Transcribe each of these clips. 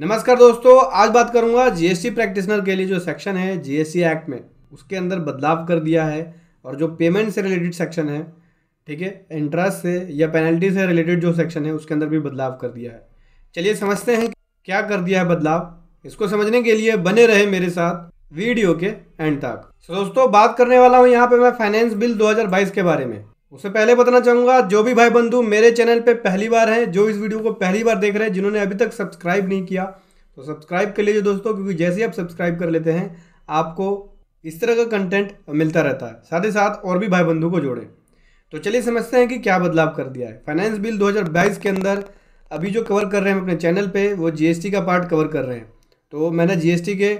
नमस्कार दोस्तों आज बात करूंगा जीएसटी प्रैक्टिशनर के लिए जो सेक्शन है जीएसटी एक्ट में उसके अंदर बदलाव कर दिया है और जो पेमेंट से रिलेटेड सेक्शन है ठीक है इंटरेस्ट से या पेनल्टी से रिलेटेड जो सेक्शन है उसके अंदर भी बदलाव कर दिया है चलिए समझते हैं क्या कर दिया है बदलाव इसको समझने के लिए बने रहे मेरे साथ वीडियो के एंड तक दोस्तों बात करने वाला हूँ यहाँ पे मैं फाइनेंस बिल 2022 के बारे में उससे पहले बताना चाहूँगा जो भी भाई बंधु मेरे चैनल पे पहली बार हैं जो इस वीडियो को पहली बार देख रहे हैं जिन्होंने अभी तक सब्सक्राइब नहीं किया तो सब्सक्राइब कर लीजिए दोस्तों क्योंकि जैसे ही आप सब्सक्राइब कर लेते हैं आपको इस तरह का कंटेंट मिलता रहता है साथ ही साथ और भी भाई बंधु को जोड़ें तो चलिए समझते हैं कि क्या बदलाव कर दिया है फाइनेंस बिल दो के अंदर अभी जो कवर कर रहे हैं अपने चैनल पर वो जी का पार्ट कवर कर रहे हैं तो मैंने जी के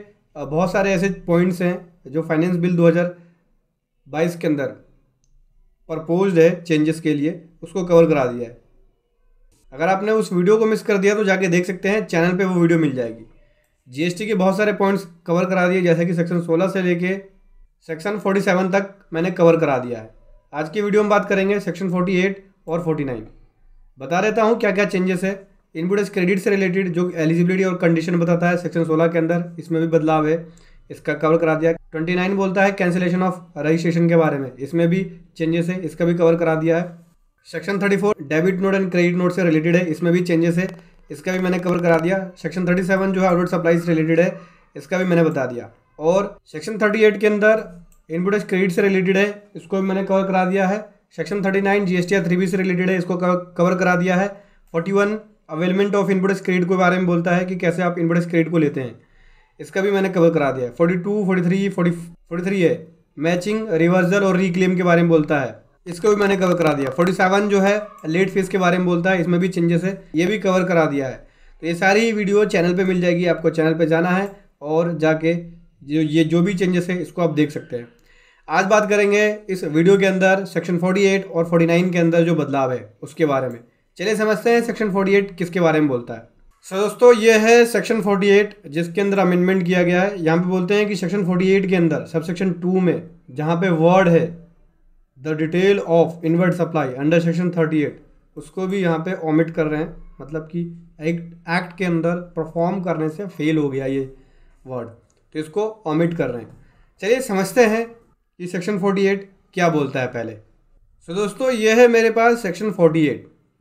बहुत सारे ऐसे पॉइंट्स हैं जो फाइनेंस बिल दो के अंदर प्रपोज है चेंजेस के लिए उसको कवर करा दिया है अगर आपने उस वीडियो को मिस कर दिया तो जाके देख सकते हैं चैनल पे वो वीडियो मिल जाएगी जीएसटी के बहुत सारे पॉइंट्स कवर करा दिए जैसे कि सेक्शन 16 से लेके सेक्शन 47 तक मैंने कवर करा दिया है आज की वीडियो में बात करेंगे सेक्शन 48 और 49 बता देता हूँ क्या क्या चेंजेस है इनपुट क्रेडिट से रिलेटेड जो एलिजिबिलिटी और कंडीशन बताता है सेक्शन सोलह के अंदर इसमें भी बदलाव है इसका कवर करा दिया ट्वेंटी बोलता है कैंसिलेशन ऑफ रजिस्ट्रेशन के बारे में इसमें भी चेंजेस है इसका भी कवर करा दिया है section thirty four debit note and credit note से रिलेटेड है इसमें भी चेंजेस है इसका भी मैंने कवर करा दिया सेक्शन थर्टी सेवन जो है आउटवर्ड सप्लाई से रिलेटेड है इसका भी मैंने बता दिया और सेक्शन थर्टी एट के अंदर इनपुट क्रेडिट से रिलेटेड है इसको भी मैंने कवर करा दिया है section thirty nine G S T three B से रिलेटेड है इसको कवर करा दिया है forty one availment of input credit के बारे में बोलता है कि कैसे आप इनपुट क्रेडिट को लेते हैं इसका भी मैंने कवर करा दिया है forty two forty three forty forty three है मैचिंग रिवर्सल और रिक्लेम के बारे में बोलता है इसको भी मैंने कवर करा दिया 47 जो है लेट फीस के बारे में बोलता है इसमें भी चेंजेस है ये भी कवर करा दिया है तो ये सारी वीडियो चैनल पे मिल जाएगी आपको चैनल पे जाना है और जाके जो ये जो भी चेंजेस है इसको आप देख सकते हैं आज बात करेंगे इस वीडियो के अंदर सेक्शन 48 और 49 के अंदर जो बदलाव है उसके बारे में चलिए समझते हैं सेक्शन 48 किसके बारे में बोलता है सो so, दोस्तों ये है सेक्शन 48 जिसके अंदर अमेंडमेंट किया गया है यहाँ पे बोलते हैं कि सेक्शन 48 के अंदर सब सेक्शन टू में जहाँ पे वर्ड है the detail of inward supply under section 38 उसको भी यहाँ पे ऑमिट कर रहे हैं मतलब कि एक्ट एक्ट के अंदर परफॉर्म करने से फेल हो गया ये वर्ड तो इसको ऑमिट कर रहे हैं चलिए समझते हैं कि सेक्शन फोर्टी क्या बोलता है पहले सो so, दोस्तों ये है मेरे पास सेक्शन फोर्टी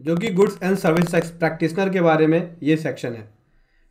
जो कि गुड्स एंड सर्विस प्रैक्टिसनर के बारे में ये सेक्शन है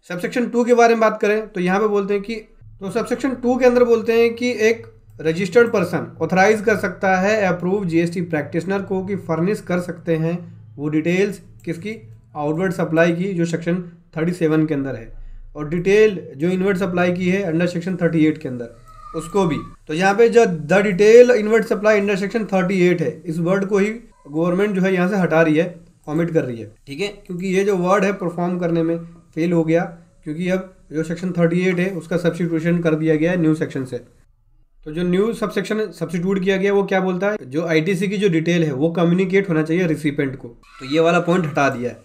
सबसेक्शन टू के बारे में बात करें तो यहाँ पे बोलते हैं कि तो सबसेक्शन टू के अंदर बोलते हैं कि एक रजिस्टर्ड पर्सन ऑथराइज कर सकता है अप्रूव जीएसटी प्रैक्टिशनर को कि फर्निश कर सकते हैं वो डिटेल्स किसकी आउटवर्ड सप्लाई की जो सेक्शन थर्टी सेवन के अंदर है और डिटेल जो इनवर्ड सप्लाई की है अंडर सेक्शन थर्टी एट के अंदर उसको भी तो यहाँ पे जो the detail inward supply under section 38 है इस वर्ड को ही गवर्नमेंट जो है यहाँ से हटा रही है ऑमिट कर रही है ठीक है क्योंकि ये जो वर्ड है परफॉर्म करने में फेल हो गया क्योंकि अब जो सेक्शन 38 है उसका सब्सटीट्यूशन कर दिया गया है न्यू सेक्शन से तो जो न्यू सेक्शन सब्सटीट्यूट किया गया वो क्या बोलता है जो आईटीसी की जो डिटेल है वो कम्युनिकेट होना चाहिए रिसिपेंट को तो ये वाला पॉइंट हटा दिया है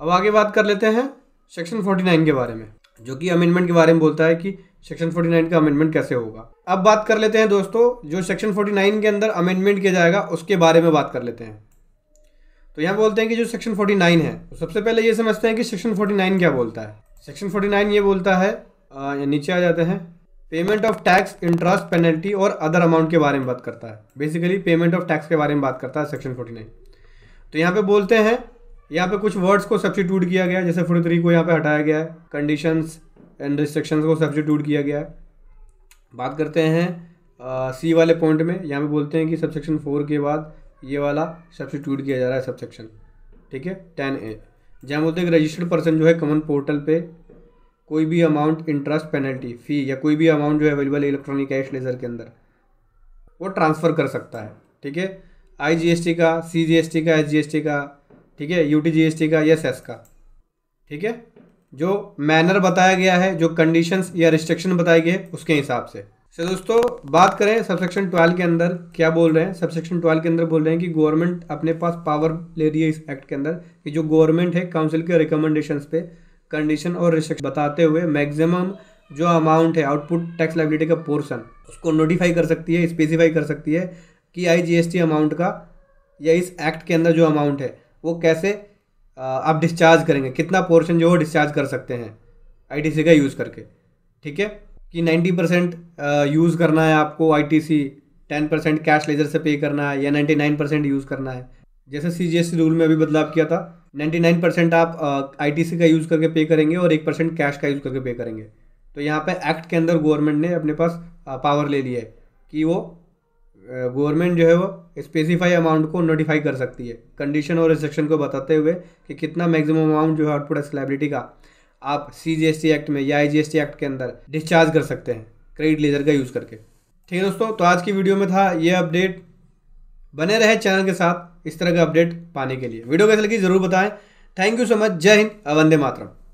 अब आगे बात कर लेते हैं सेक्शन 49 के बारे में जो कि अमेंडमेंट के बारे में बोलता है कि सेक्शन 49 का अमेंडमेंट कैसे होगा अब बात कर लेते हैं दोस्तों जो सेक्शन 49 के अंदर अमेंडमेंट किया जाएगा उसके बारे में बात कर लेते हैं तो यहाँ बोलते हैं कि जो सेक्शन 49 है तो सबसे पहले ये समझते हैं कि सेक्शन 49 क्या बोलता है सेक्शन 49 ये बोलता है या नीचे आ जाते हैं payment of tax interest penalty और अदर अमाउंट के बारे में बात करता है बेसिकली पेमेंट ऑफ टैक्स के बारे में बात करता है सेक्शन 49 तो यहाँ पे बोलते हैं यहाँ पे कुछ वर्ड्स को सब्सिट्यूट किया गया जैसे फोर्टी थ्री को यहाँ पे हटाया गया है कंडीशन एंड रिस्ट्रिक्शन को सब्सिट्यूट किया गया है बात करते हैं सी वाले पॉइंट में यहाँ पे बोलते हैं कि सबसेक्शन फोर के बाद ये वाला सब्सिट्यूट किया जा रहा है सबसेक्शन ठीक है टेन ए जहाँ बोलते हैं कि रजिस्टर्ड पर्सन जो है कॉमन पोर्टल पे कोई भी अमाउंट इंटरेस्ट पेनल्टी फ़ी या कोई भी अमाउंट जो है अवेलेबल इलेक्ट्रॉनिक कैश लेजर के अंदर वो ट्रांसफ़र कर सकता है ठीक है आईजीएसटी का सीजीएसटी का एसजीएसटी का ठीक है यूटीजीएसटी का या सेस e का ठीक है जो मैनर बताया गया है जो कंडीशंस या रिस्ट्रिक्शन बताई गए उसके हिसाब से सो दोस्तों बात करें सबसेक्शन ट्वेल्व के अंदर क्या बोल रहे हैं सबसेक्शन ट्वेल्व के अंदर बोल रहे हैं कि गवर्नमेंट अपने पास पावर ले रही है इस एक्ट के अंदर कि जो गवर्नमेंट है काउंसिल के रिकमेंडेशन पे कंडीशन और रिस्ट्रिक्शन बताते हुए मैक्सिमम जो अमाउंट है आउटपुट टैक्स लाइबिलिटी का पोर्सन उसको नोटिफाई कर सकती है स्पेसिफाई कर सकती है कि आई अमाउंट का या इस एक्ट के अंदर जो अमाउंट है वो कैसे आप डिस्चार्ज करेंगे कितना पोर्शन जो वो डिस्चार्ज कर सकते हैं आईटीसी का यूज़ करके ठीक है कि 90 परसेंट यूज़ करना है आपको I T C ten percent cash ledger से पे करना है या 99 परसेंट यूज़ करना है जैसे सी जी एस रूल में अभी बदलाव किया था 99 परसेंट आप आई टी सी का यूज़ करके पे करेंगे और एक परसेंट कैश का यूज़ करके पे करेंगे तो यहाँ पर एक्ट के अंदर गवर्नमेंट ने अपने पास पावर ले लिया है कि वो गवर्नमेंट जो है वो स्पेसिफाई अमाउंट को नोटिफाई कर सकती है कंडीशन और रिस्ट्रिक्शन को बताते हुए कि कितना मैक्सिमम अमाउंट जो है आउटपुट एक्सलेबिलिटी का आप C G S T act में या I G S T act के अंदर डिस्चार्ज कर सकते हैं क्रेडिट लेजर का यूज़ करके ठीक है दोस्तों तो आज की वीडियो में था ये अपडेट बने रहे चैनल के साथ इस तरह का अपडेट पाने के लिए वीडियो कैसे लगी ज़रूर बताएं थैंक यू सो मच जय हिंद वंदे मातरम